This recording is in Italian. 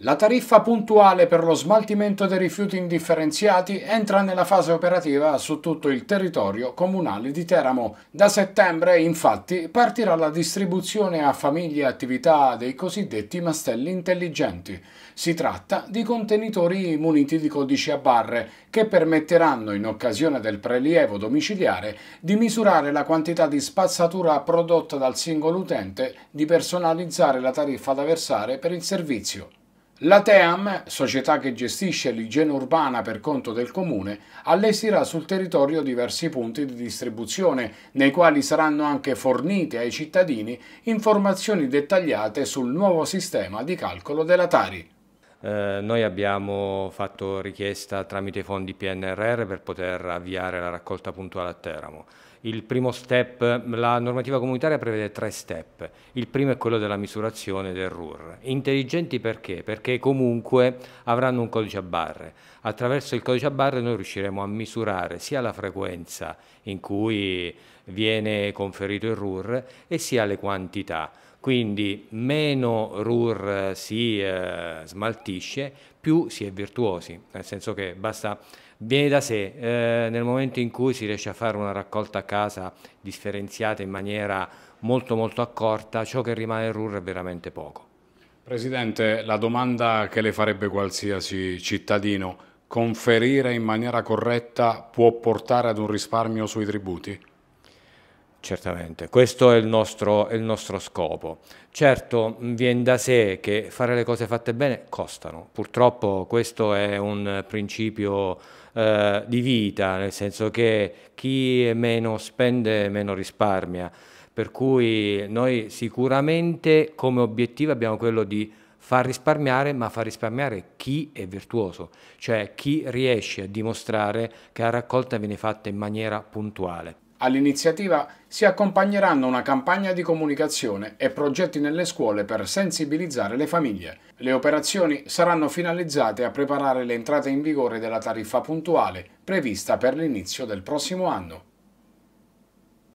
La tariffa puntuale per lo smaltimento dei rifiuti indifferenziati entra nella fase operativa su tutto il territorio comunale di Teramo. Da settembre, infatti, partirà la distribuzione a famiglie e attività dei cosiddetti mastelli intelligenti. Si tratta di contenitori muniti di codici a barre che permetteranno, in occasione del prelievo domiciliare, di misurare la quantità di spazzatura prodotta dal singolo utente, di personalizzare la tariffa da versare per il servizio. La Team, società che gestisce l'igiene urbana per conto del comune, allestirà sul territorio diversi punti di distribuzione, nei quali saranno anche fornite ai cittadini informazioni dettagliate sul nuovo sistema di calcolo della Tari. Eh, noi abbiamo fatto richiesta tramite fondi PNRR per poter avviare la raccolta puntuale a Teramo. Il primo step, la normativa comunitaria prevede tre step. Il primo è quello della misurazione del RUR. Intelligenti perché? Perché comunque avranno un codice a barre. Attraverso il codice a barre noi riusciremo a misurare sia la frequenza in cui viene conferito il RUR e sia le quantità. Quindi meno RUR si eh, smaltisce, più si è virtuosi, nel senso che basta Viene da sé, eh, nel momento in cui si riesce a fare una raccolta a casa differenziata in maniera molto molto accorta, ciò che rimane RUR è veramente poco. Presidente, la domanda che le farebbe qualsiasi cittadino, conferire in maniera corretta può portare ad un risparmio sui tributi? Certamente, questo è il, nostro, il nostro scopo. Certo, viene da sé che fare le cose fatte bene costano, purtroppo questo è un principio eh, di vita, nel senso che chi meno spende meno risparmia, per cui noi sicuramente come obiettivo abbiamo quello di far risparmiare, ma far risparmiare chi è virtuoso, cioè chi riesce a dimostrare che la raccolta viene fatta in maniera puntuale. All'iniziativa si accompagneranno una campagna di comunicazione e progetti nelle scuole per sensibilizzare le famiglie. Le operazioni saranno finalizzate a preparare l'entrata in vigore della tariffa puntuale prevista per l'inizio del prossimo anno.